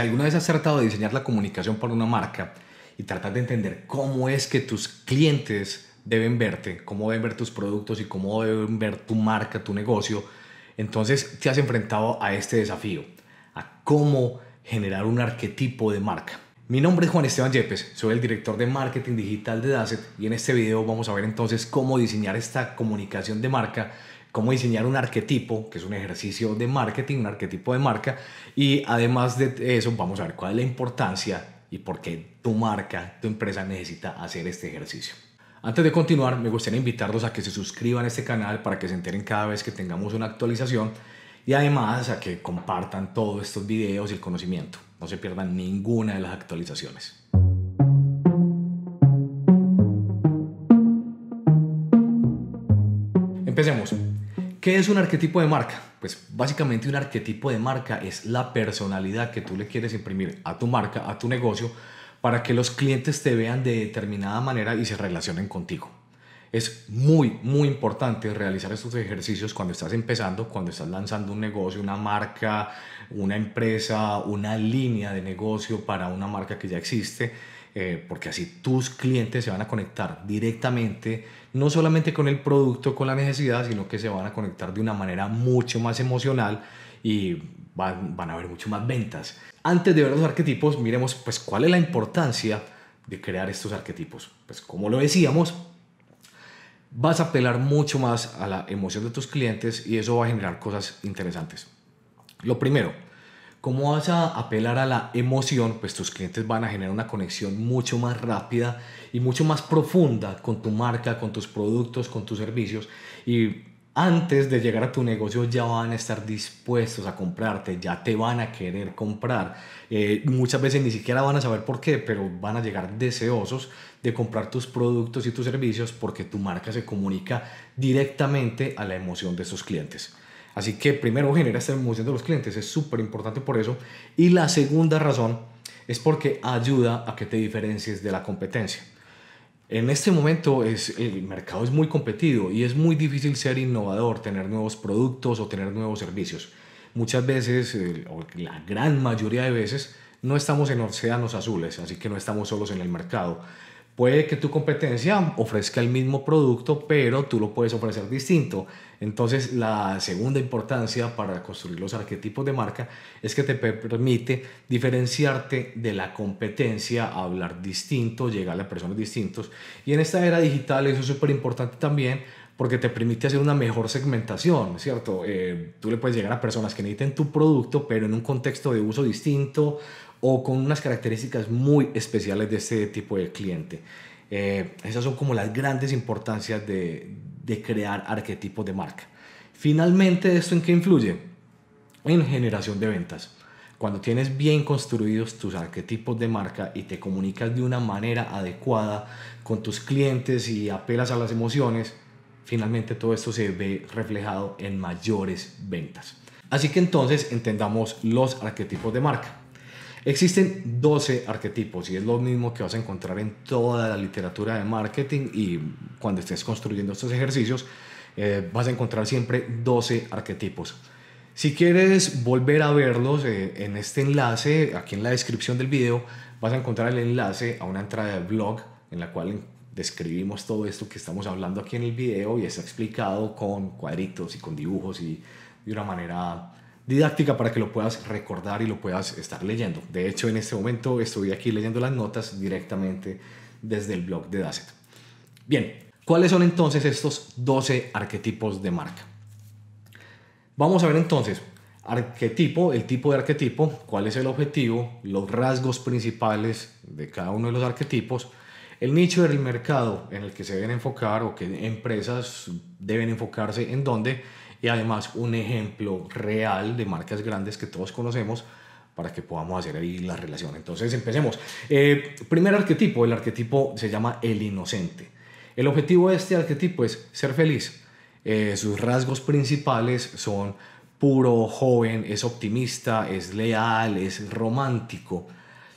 Si alguna vez has tratado de diseñar la comunicación para una marca y tratar de entender cómo es que tus clientes deben verte, cómo deben ver tus productos y cómo deben ver tu marca, tu negocio, entonces te has enfrentado a este desafío, a cómo generar un arquetipo de marca. Mi nombre es Juan Esteban Yepes, soy el director de marketing digital de Dasset y en este video vamos a ver entonces cómo diseñar esta comunicación de marca cómo diseñar un arquetipo, que es un ejercicio de marketing, un arquetipo de marca. Y además de eso, vamos a ver cuál es la importancia y por qué tu marca, tu empresa necesita hacer este ejercicio. Antes de continuar, me gustaría invitarlos a que se suscriban a este canal para que se enteren cada vez que tengamos una actualización y además a que compartan todos estos videos y el conocimiento. No se pierdan ninguna de las actualizaciones. Empecemos. ¿Qué es un arquetipo de marca? Pues básicamente un arquetipo de marca es la personalidad que tú le quieres imprimir a tu marca, a tu negocio, para que los clientes te vean de determinada manera y se relacionen contigo. Es muy, muy importante realizar estos ejercicios cuando estás empezando, cuando estás lanzando un negocio, una marca, una empresa, una línea de negocio para una marca que ya existe, eh, porque así tus clientes se van a conectar directamente no solamente con el producto, con la necesidad, sino que se van a conectar de una manera mucho más emocional y van, a haber mucho más ventas. Antes de ver los arquetipos, miremos pues cuál es la importancia de crear estos arquetipos. Pues como lo decíamos, vas a apelar mucho más a la emoción de tus clientes y eso va a generar cosas interesantes. Lo primero, ¿Cómo vas a apelar a la emoción? Pues tus clientes van a generar una conexión mucho más rápida y mucho más profunda con tu marca, con tus productos, con tus servicios. Y antes de llegar a tu negocio ya van a estar dispuestos a comprarte, ya te van a querer comprar. Eh, muchas veces ni siquiera van a saber por qué, pero van a llegar deseosos de comprar tus productos y tus servicios porque tu marca se comunica directamente a la emoción de sus clientes. Así que primero genera esta emoción de los clientes, es súper importante por eso. Y la segunda razón es porque ayuda a que te diferencies de la competencia. En este momento el mercado es muy competido y es muy difícil ser innovador, tener nuevos productos o tener nuevos servicios. Muchas veces, o la gran mayoría de veces, no estamos en océanos azules, así que no estamos solos en el mercado. Puede que tu competencia ofrezca el mismo producto, pero tú lo puedes ofrecer distinto. Entonces, la segunda importancia para construir los arquetipos de marca es que te permite diferenciarte de la competencia, hablar distinto, llegar a personas distintos. Y en esta era digital eso es súper importante también porque te permite hacer una mejor segmentación, ¿cierto? Eh, tú le puedes llegar a personas que necesiten tu producto, pero en un contexto de uso distinto o con unas características muy especiales de este tipo de cliente. Eh, esas son como las grandes importancias de, de crear arquetipos de marca. Finalmente, ¿esto en qué influye? En generación de ventas. Cuando tienes bien construidos tus arquetipos de marca y te comunicas de una manera adecuada con tus clientes y apelas a las emociones, finalmente todo esto se ve reflejado en mayores ventas. Así que entonces entendamos los arquetipos de marca. Existen 12 arquetipos y es lo mismo que vas a encontrar en toda la literatura de marketing y cuando estés construyendo estos ejercicios eh, vas a encontrar siempre 12 arquetipos. Si quieres volver a verlos eh, en este enlace, aquí en la descripción del video vas a encontrar el enlace a una entrada de blog en la cual escribimos todo esto que estamos hablando aquí en el video y está explicado con cuadritos y con dibujos y de una manera didáctica para que lo puedas recordar y lo puedas estar leyendo. De hecho, en este momento estoy aquí leyendo las notas directamente desde el blog de Dasset. Bien, ¿cuáles son entonces estos 12 arquetipos de marca? Vamos a ver entonces arquetipo, el tipo de arquetipo, cuál es el objetivo, los rasgos principales de cada uno de los arquetipos, el nicho del mercado en el que se deben enfocar o que empresas deben enfocarse en dónde y además un ejemplo real de marcas grandes que todos conocemos para que podamos hacer ahí la relación. Entonces empecemos. Eh, primer arquetipo, el arquetipo se llama el inocente. El objetivo de este arquetipo es ser feliz. Eh, sus rasgos principales son puro, joven, es optimista, es leal, es romántico.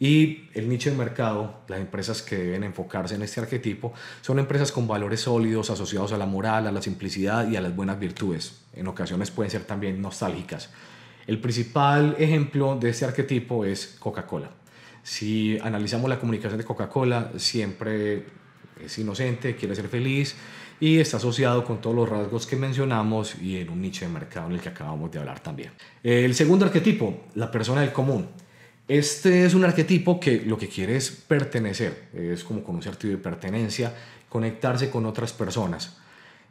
Y el nicho de mercado, las empresas que deben enfocarse en este arquetipo, son empresas con valores sólidos asociados a la moral, a la simplicidad y a las buenas virtudes. En ocasiones pueden ser también nostálgicas. El principal ejemplo de este arquetipo es Coca-Cola. Si analizamos la comunicación de Coca-Cola, siempre es inocente, quiere ser feliz y está asociado con todos los rasgos que mencionamos y en un nicho de mercado en el que acabamos de hablar también. El segundo arquetipo, la persona del común. Este es un arquetipo que lo que quiere es pertenecer, es como con un sentido de pertenencia, conectarse con otras personas.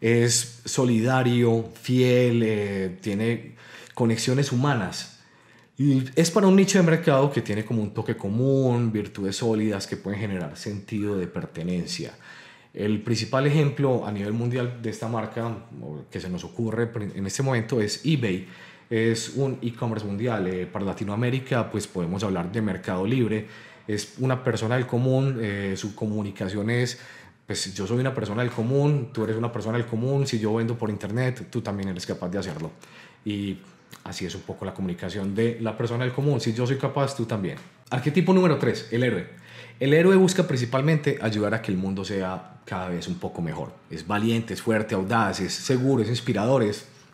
Es solidario, fiel, eh, tiene conexiones humanas. Y es para un nicho de mercado que tiene como un toque común, virtudes sólidas que pueden generar sentido de pertenencia. El principal ejemplo a nivel mundial de esta marca que se nos ocurre en este momento es eBay es un e-commerce mundial. Eh, para Latinoamérica, pues podemos hablar de Mercado Libre. Es una persona del común, eh, su comunicación es, pues yo soy una persona del común, tú eres una persona del común, si yo vendo por internet, tú también eres capaz de hacerlo. Y así es un poco la comunicación de la persona del común, si yo soy capaz, tú también. Arquetipo número 3, el héroe. El héroe busca principalmente ayudar a que el mundo sea cada vez un poco mejor. Es valiente, es fuerte, audaz, es seguro, es inspirador,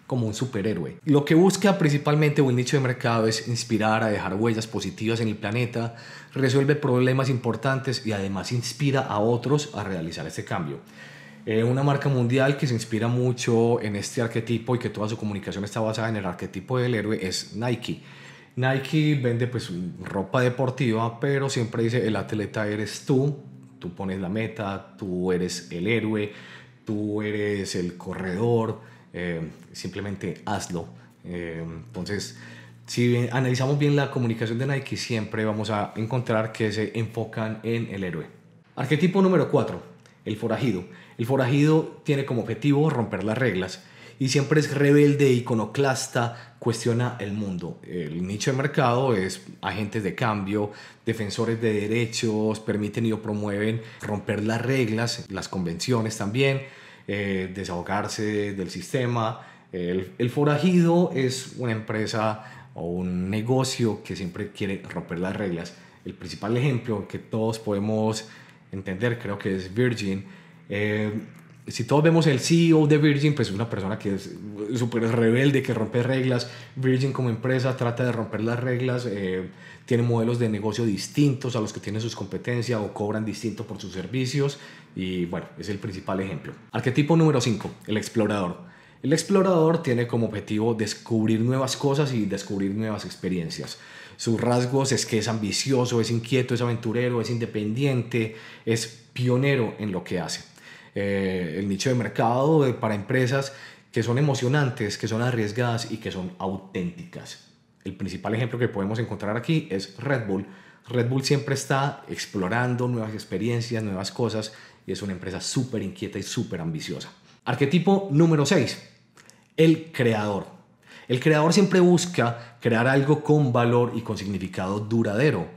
como un superhéroe. Lo que busca principalmente un nicho de mercado es inspirar a dejar huellas positivas en el planeta, resuelve problemas importantes y además inspira a otros a realizar este cambio. Eh, una marca mundial que se inspira mucho en este arquetipo y que toda su comunicación está basada en el arquetipo del héroe es Nike. Nike vende pues ropa deportiva, pero siempre dice el atleta eres tú, tú pones la meta, tú eres el héroe, tú eres el corredor, eh, simplemente hazlo. Eh, entonces, si analizamos bien la comunicación de Nike, siempre vamos a encontrar que se enfocan en el héroe. Arquetipo número 4, el forajido. El forajido tiene como objetivo romper las reglas y siempre es rebelde, iconoclasta, cuestiona el mundo. El nicho de mercado es agentes de cambio, defensores de derechos, permiten y o promueven romper las reglas, las convenciones también eh, desahogarse del sistema. El, forajido es una empresa o un negocio que siempre quiere romper las reglas. El principal ejemplo que todos podemos entender creo que es Virgin. Eh, si todos vemos el CEO de Virgin, pues es una persona que es súper rebelde, que rompe reglas. Virgin como empresa trata de romper las reglas, eh, tiene modelos de negocio distintos a los que tienen sus competencias o cobran distinto por sus servicios. Y bueno, es el principal ejemplo. Arquetipo número 5, el explorador. El explorador tiene como objetivo descubrir nuevas cosas y descubrir nuevas experiencias. Sus rasgos es que es ambicioso, es inquieto, es aventurero, es independiente, es pionero en lo que hace. Eh, el nicho de mercado para empresas que son emocionantes, que son arriesgadas y que son auténticas. El principal ejemplo que podemos encontrar aquí es Red Bull. Red Bull siempre está explorando nuevas experiencias, nuevas cosas y es una empresa súper inquieta y súper ambiciosa. Arquetipo número 6, el creador. El creador siempre busca crear algo con valor y con significado duradero.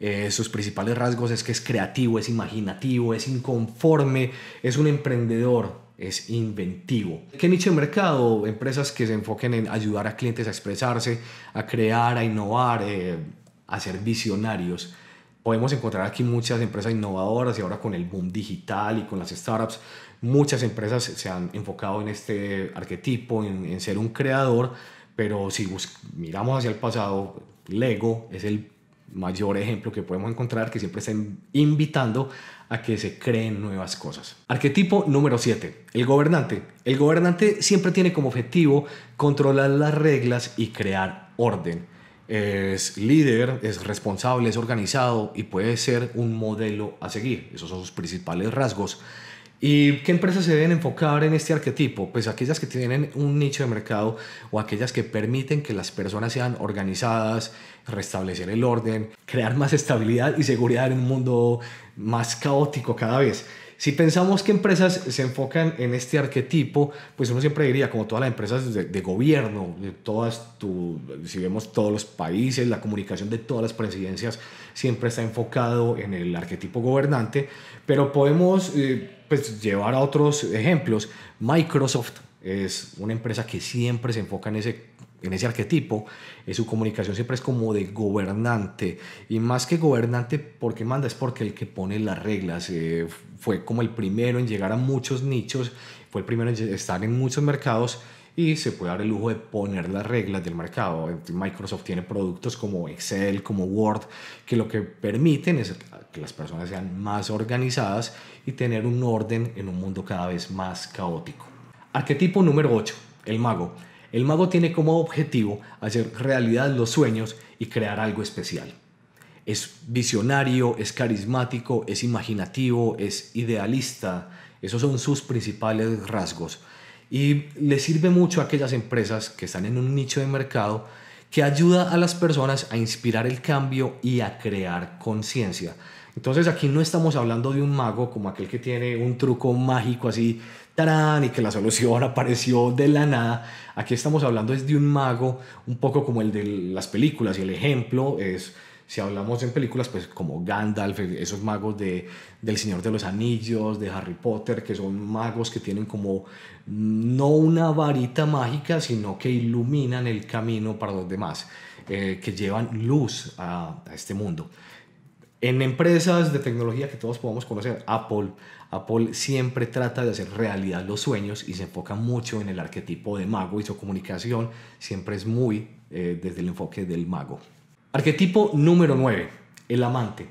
Eh, sus principales rasgos es que es creativo, es imaginativo, es inconforme, es un emprendedor, es inventivo. ¿Qué nicho de mercado? Empresas que se enfoquen en ayudar a clientes a expresarse, a crear, a innovar, eh, a ser visionarios. Podemos encontrar aquí muchas empresas innovadoras y ahora con el boom digital y con las startups, muchas empresas se han enfocado en este arquetipo, en ser un creador, pero si miramos hacia el pasado, Lego es el mayor ejemplo que podemos encontrar, que siempre estén invitando a que se creen nuevas cosas. Arquetipo número 7, el gobernante. El gobernante siempre tiene como objetivo controlar las reglas y crear orden. Es líder, es responsable, es organizado y puede ser un modelo a seguir. Esos son sus principales rasgos. ¿Y qué empresas se deben enfocar en este arquetipo? Pues aquellas que tienen un nicho de mercado o aquellas que permiten que las personas sean organizadas, restablecer el orden, crear más estabilidad y seguridad en un mundo más caótico cada vez. Si pensamos que empresas se enfocan en este arquetipo, pues uno siempre diría, como todas las empresas de, gobierno, de todas si vemos todos los países, la comunicación de todas las presidencias siempre está enfocado en el arquetipo gobernante, pero podemos... Eh, pues, llevar a otros ejemplos, Microsoft es una empresa que siempre se enfoca en ese, en ese arquetipo, en eh, su comunicación siempre es como de gobernante, y más que gobernante, porque manda? Es porque el que pone las reglas, eh, fue como el primero en llegar a muchos nichos, fue el primero en estar en muchos mercados, y se puede dar el lujo de poner las reglas del mercado. Microsoft tiene productos como Excel, como Word, que lo que permiten es que las personas sean más organizadas y tener un orden en un mundo cada vez más caótico. Arquetipo número 8, el mago. El mago tiene como objetivo hacer realidad los sueños y crear algo especial. Es visionario, es carismático, es imaginativo, es idealista. Esos son sus principales rasgos. Y le sirve mucho a aquellas empresas que están en un nicho de mercado que ayuda a las personas a inspirar el cambio y a crear conciencia. Entonces aquí no estamos hablando de un mago como aquel que tiene un truco mágico así, tarán, y que la solución apareció de la nada. Aquí estamos hablando es de un mago, un poco como el de las películas, y el ejemplo es si hablamos en películas, pues como Gandalf, esos magos de, del Señor de los Anillos, de Harry Potter, que son magos que tienen como no una varita mágica, sino que iluminan el camino para los demás, eh, que llevan luz a, a este mundo. En empresas de tecnología que todos podemos conocer, Apple, Apple siempre trata de hacer realidad los sueños y se enfoca mucho en el arquetipo de mago y su comunicación siempre es muy eh, desde el enfoque del mago. Arquetipo número 9, el amante.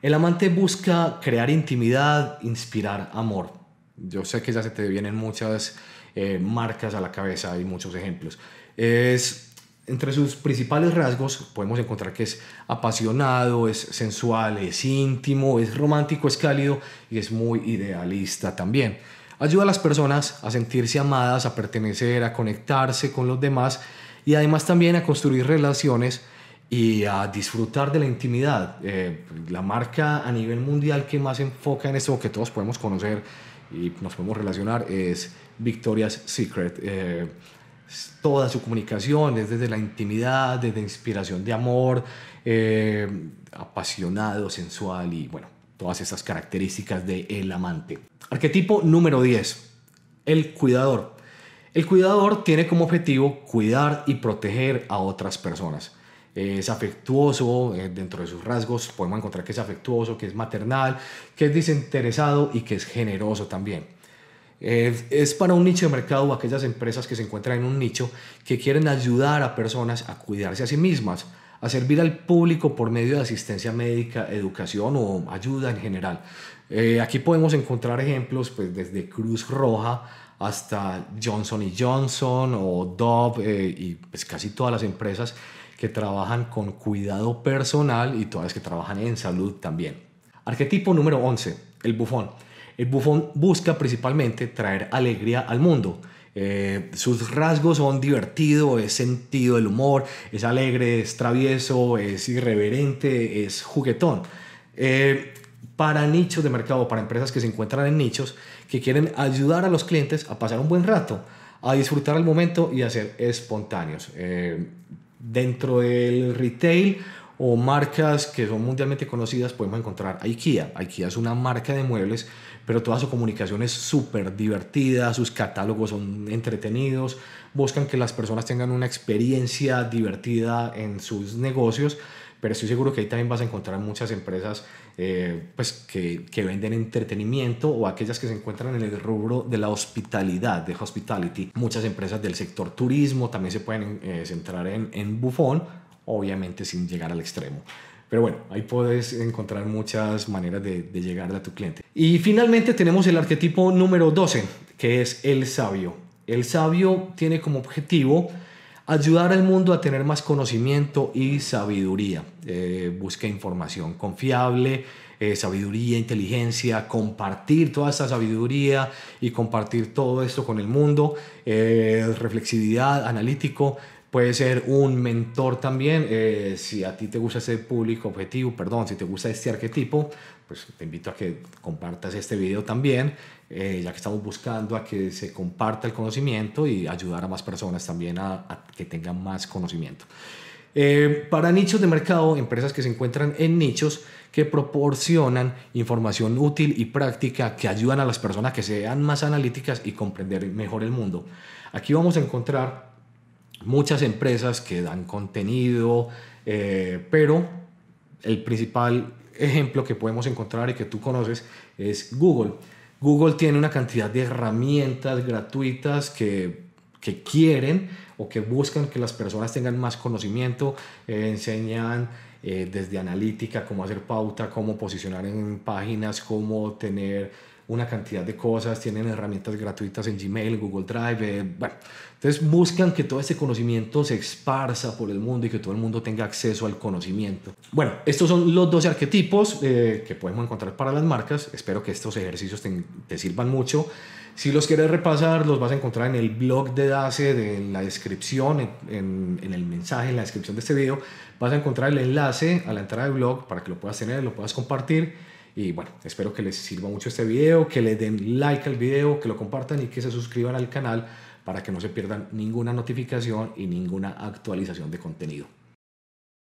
El amante busca crear intimidad, inspirar amor. Yo sé que ya se te vienen muchas eh, marcas a la cabeza y muchos ejemplos. Es entre sus principales rasgos podemos encontrar que es apasionado, es sensual, es íntimo, es romántico, es cálido y es muy idealista también. Ayuda a las personas a sentirse amadas, a pertenecer, a conectarse con los demás y además también a construir relaciones y a disfrutar de la intimidad. Eh, la marca a nivel mundial que más enfoca en esto, que todos podemos conocer y nos podemos relacionar, es Victoria's Secret. Eh, toda su comunicación es desde la intimidad, desde inspiración de amor, eh, apasionado, sensual y bueno, todas esas características de el amante. Arquetipo número 10, el cuidador. El cuidador tiene como objetivo cuidar y proteger a otras personas. Eh, es afectuoso, eh, dentro de sus rasgos podemos encontrar que es afectuoso, que es maternal, que es desinteresado y que es generoso también. Eh, es para un nicho de mercado aquellas empresas que se encuentran en un nicho que quieren ayudar a personas a cuidarse a sí mismas, a servir al público por medio de asistencia médica, educación o ayuda en general. aquí podemos encontrar ejemplos pues, desde Cruz Roja hasta Johnson Johnson o Dove y pues, casi todas las empresas que trabajan con cuidado personal y todas las que trabajan en salud también. Arquetipo número 11, el bufón. El bufón busca principalmente traer alegría al mundo. Eh, sus rasgos son divertido, es sentido del humor, es alegre, es travieso, es irreverente, es juguetón. Eh, para nichos de mercado, para empresas que se encuentran en nichos, que quieren ayudar a los clientes a pasar un buen rato, a disfrutar el momento y a ser espontáneos. Eh, Dentro del retail o marcas que son mundialmente conocidas, podemos encontrar IKEA. IKEA es una marca de muebles, pero toda su comunicación es súper divertida, sus catálogos son entretenidos, buscan que las personas tengan una experiencia divertida en sus negocios, pero estoy seguro que ahí también vas a encontrar muchas empresas eh, pues que, que, venden entretenimiento o aquellas que se encuentran en el rubro de la hospitalidad, de hospitality. Muchas empresas del sector turismo también se pueden eh, centrar en, en bufón, obviamente sin llegar al extremo. Pero bueno, ahí puedes encontrar muchas maneras de, llegar a tu cliente. Y finalmente tenemos el arquetipo número 12, que es el sabio. El sabio tiene como objetivo Ayudar al mundo a tener más conocimiento y sabiduría. Eh, busca información confiable, eh, sabiduría, inteligencia, compartir toda esta sabiduría y compartir todo esto con el mundo. Eh, reflexividad, analítico, puede ser un mentor también. Eh, si a ti te gusta este público objetivo, perdón, si te gusta este arquetipo, pues te invito a que compartas este video también, eh, ya que estamos buscando a que se comparta el conocimiento y ayudar a más personas también a, que tengan más conocimiento. Eh, para nichos de mercado, empresas que se encuentran en nichos que proporcionan información útil y práctica que ayudan a las personas que sean más analíticas y comprender mejor el mundo. Aquí vamos a encontrar muchas empresas que dan contenido, eh, pero el principal ejemplo que podemos encontrar y que tú conoces es Google. Google tiene una cantidad de herramientas gratuitas que, que quieren o que buscan que las personas tengan más conocimiento, eh, enseñan eh, desde analítica cómo hacer pauta, cómo posicionar en páginas, cómo tener una cantidad de cosas, tienen herramientas gratuitas en Gmail, Google Drive, bueno, entonces buscan que todo ese conocimiento se esparza por el mundo y que todo el mundo tenga acceso al conocimiento. Bueno, estos son los 12 arquetipos eh, que podemos encontrar para las marcas. Espero que estos ejercicios te, sirvan mucho. Si los quieres repasar, los vas a encontrar en el blog de DACE, en la descripción, en, en, el mensaje, en la descripción de este video. Vas a encontrar el enlace a la entrada del blog para que lo puedas tener, lo puedas compartir. Y bueno, espero que les sirva mucho este video, que le den like al video, que lo compartan y que se suscriban al canal para que no se pierdan ninguna notificación y ninguna actualización de contenido.